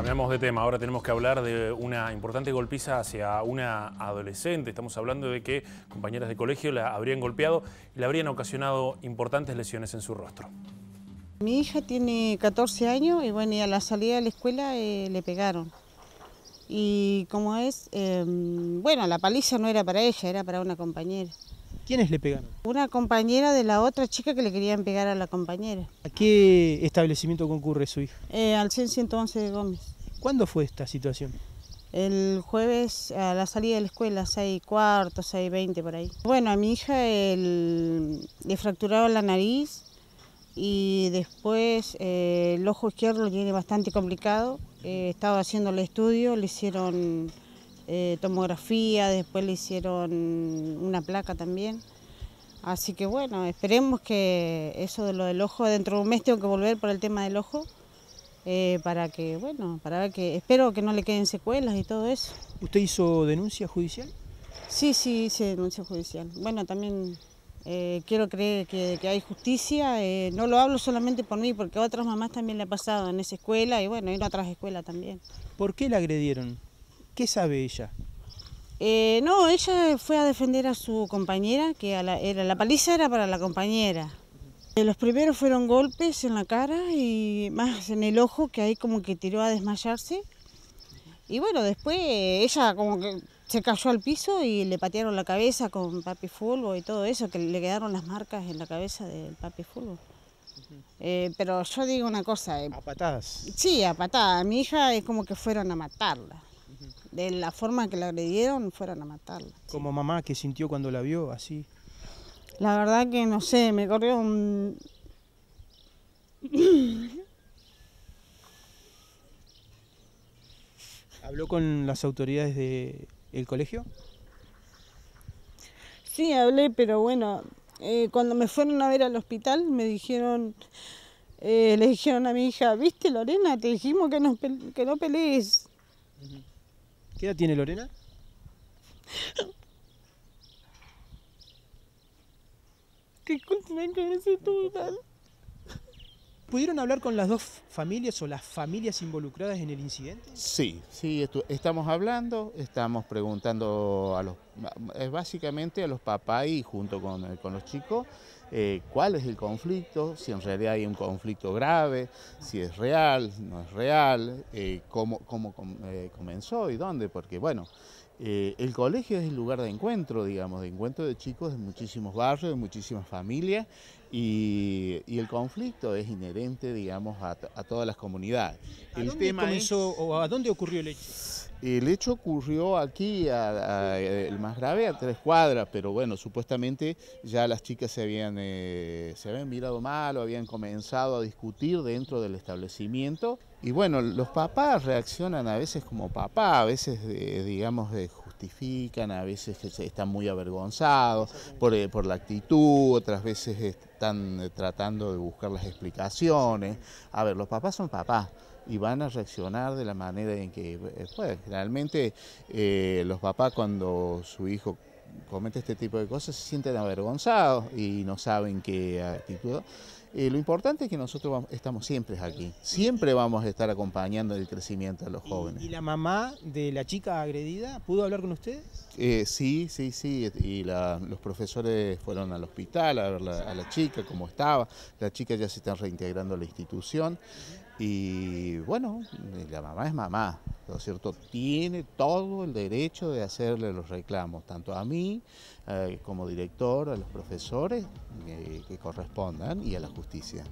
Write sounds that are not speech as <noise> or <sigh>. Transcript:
Cambiamos de tema, ahora tenemos que hablar de una importante golpiza hacia una adolescente. Estamos hablando de que compañeras de colegio la habrían golpeado y le habrían ocasionado importantes lesiones en su rostro. Mi hija tiene 14 años y bueno, a la salida de la escuela eh, le pegaron. Y como es, em, bueno, la paliza no era para ella, era para una compañera. ¿Quiénes le pegaron? Una compañera de la otra chica que le querían pegar a la compañera. ¿A qué establecimiento concurre su hija? Eh, al 111 de Gómez. ¿Cuándo fue esta situación? El jueves a la salida de la escuela, 6 cuarto, 6 20 por ahí. Bueno, a mi hija le fracturaron la nariz y después eh, el ojo izquierdo lo tiene bastante complicado. Eh, estaba haciendo el estudio, le hicieron eh, tomografía, después le hicieron una placa también. Así que bueno, esperemos que eso de lo del ojo, dentro de un mes tengo que volver por el tema del ojo, eh, para que, bueno, para ver que, espero que no le queden secuelas y todo eso. ¿Usted hizo denuncia judicial? Sí, sí, hice denuncia judicial. Bueno, también eh, quiero creer que, hay justicia, no lo hablo solamente por mí, porque a otras mamás también le ha pasado en esa escuela y bueno, en otras escuelas también. ¿Por qué la agredieron? ¿Qué sabe ella? Eh, no, ella fue a defender a su compañera, que la, era, la paliza era para la compañera. Eh, los primeros fueron golpes en la cara y más en el ojo, que ahí como que tiró a desmayarse. Y bueno, después eh, ella como que se cayó al piso y le patearon la cabeza con papi fulbo y todo eso, que le quedaron las marcas en la cabeza del papi fulbo. pero yo digo una cosa. ¿A patadas? Sí, a patadas. Mi hija es como que fueron a matarla de la forma que la agredieron, fueran a matarla. ¿Como mamá que sintió cuando la vio así? La verdad que no sé, me corrió un... <laughs> ¿Habló con las autoridades del colegio? Sí, hablé, pero bueno, eh, cuando me fueron a ver al hospital me dijeron, eh, le dijeron a mi hija, viste Lorena, te dijimos que, no pelees. ¿Qué edad tiene Lorena? ¿Pudieron hablar con las dos familias o las familias involucradas en el incidente? Sí, sí, estamos hablando, estamos preguntando a los, básicamente a los papás y junto con, eh, con los chicos. Eh, cuál es el conflicto, si en realidad hay un conflicto grave, si es real, no es real, eh, cómo, cómo eh, comenzó y dónde, porque bueno, el colegio es el lugar de encuentro, digamos, de encuentro de chicos de muchísimos barrios, de muchísimas familias, y, el conflicto es inherente, digamos, a, todas las comunidades. el tema comenzó o a dónde ocurrió el hecho? El hecho ocurrió aquí, a, el más grave, a tres cuadras, pero bueno, supuestamente ya las chicas se habían, eh, se habían mirado mal o habían comenzado a discutir dentro del establecimiento. Y bueno, los papás reaccionan a veces como papá, a veces, digamos, de a veces están muy avergonzados por, eh, por la actitud, otras veces están eh, tratando de buscar las explicaciones. A ver, los papás son papás y van a reaccionar de la manera en que eh, pueden. Generalmente los papás cuando su hijo comete este tipo de cosas se sienten avergonzados y no saben qué actitud. Eh, lo importante es que nosotros estamos siempre aquí, siempre vamos a estar acompañando el crecimiento de los jóvenes. ¿Y, la mamá de la chica agredida pudo hablar con ustedes? Eh, sí, sí, sí, y los profesores fueron al hospital a ver a la chica, cómo estaba, la chica ya se está reintegrando a la institución y bueno, la mamá es mamá, tiene todo el derecho de hacerle los reclamos, tanto a mí eh, como director, a los profesores eh, que correspondan y a la justicia.